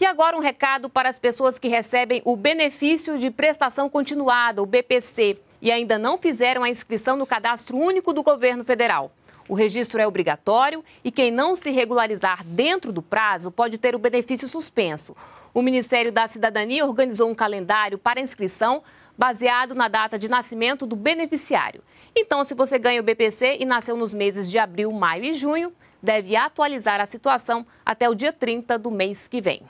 E agora um recado para as pessoas que recebem o benefício de prestação continuada, o BPC, e ainda não fizeram a inscrição no cadastro único do governo federal. O registro é obrigatório e quem não se regularizar dentro do prazo pode ter o benefício suspenso. O Ministério da Cidadania organizou um calendário para inscrição baseado na data de nascimento do beneficiário. Então, se você ganha o BPC e nasceu nos meses de abril, maio e junho, deve atualizar a situação até o dia 30 do mês que vem.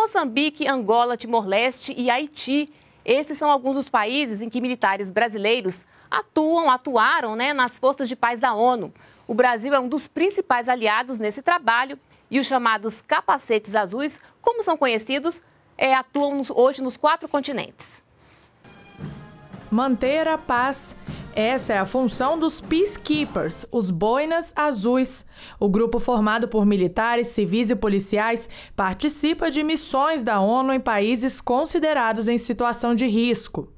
Moçambique, Angola, Timor-Leste e Haiti. Esses são alguns dos países em que militares brasileiros atuam, atuaram né, nas forças de paz da ONU. O Brasil é um dos principais aliados nesse trabalho e os chamados capacetes azuis, como são conhecidos, é, atuam hoje nos quatro continentes. Manter a paz essa é a função dos Peacekeepers, os boinas azuis. O grupo formado por militares, civis e policiais participa de missões da ONU em países considerados em situação de risco.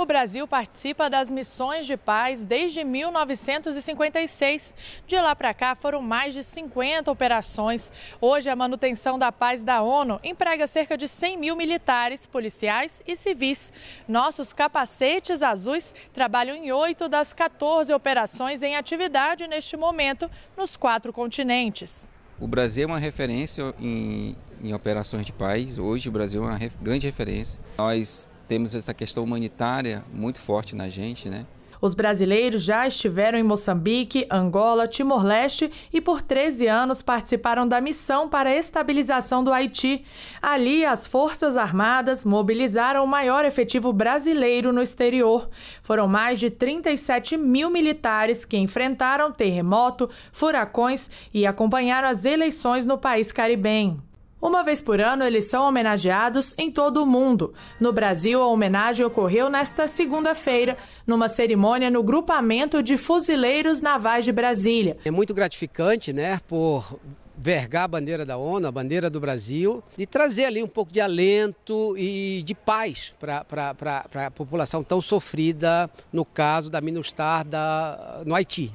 O Brasil participa das missões de paz desde 1956. De lá para cá foram mais de 50 operações. Hoje, a manutenção da paz da ONU emprega cerca de 100 mil militares, policiais e civis. Nossos capacetes azuis trabalham em oito das 14 operações em atividade neste momento nos quatro continentes. O Brasil é uma referência em, em operações de paz. Hoje, o Brasil é uma grande referência. Nós temos essa questão humanitária muito forte na gente, né? Os brasileiros já estiveram em Moçambique, Angola, Timor-Leste e por 13 anos participaram da missão para a estabilização do Haiti. Ali, as Forças Armadas mobilizaram o maior efetivo brasileiro no exterior. Foram mais de 37 mil militares que enfrentaram terremoto, furacões e acompanharam as eleições no país caribenho. Uma vez por ano, eles são homenageados em todo o mundo. No Brasil, a homenagem ocorreu nesta segunda-feira, numa cerimônia no Grupamento de Fuzileiros Navais de Brasília. É muito gratificante, né, por vergar a bandeira da ONU, a bandeira do Brasil, e trazer ali um pouco de alento e de paz para a população tão sofrida, no caso da Minustar da, no Haiti.